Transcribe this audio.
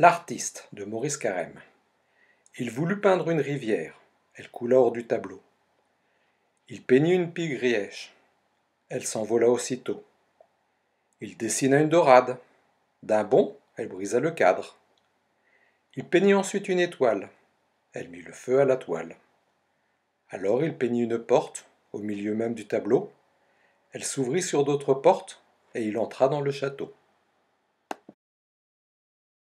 L'artiste de Maurice Carême. Il voulut peindre une rivière. Elle coula hors du tableau. Il peignit une pie Elle s'envola aussitôt. Il dessina une dorade. D'un bond, elle brisa le cadre. Il peignit ensuite une étoile. Elle mit le feu à la toile. Alors il peignit une porte, au milieu même du tableau. Elle s'ouvrit sur d'autres portes, et il entra dans le château.